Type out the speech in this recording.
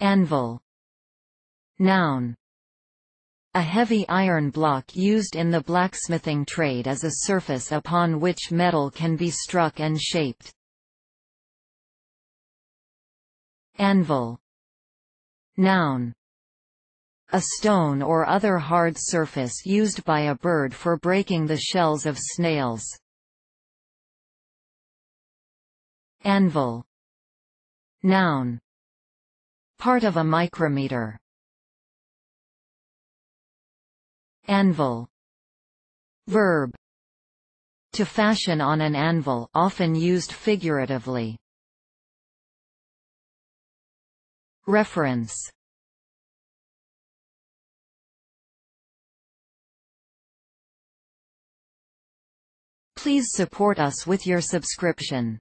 Anvil Noun a heavy iron block used in the blacksmithing trade as a surface upon which metal can be struck and shaped. Anvil Noun a stone or other hard surface used by a bird for breaking the shells of snails. Anvil Noun Part of a micrometer. Anvil. Verb. To fashion on an anvil often used figuratively. Reference Please support us with your subscription.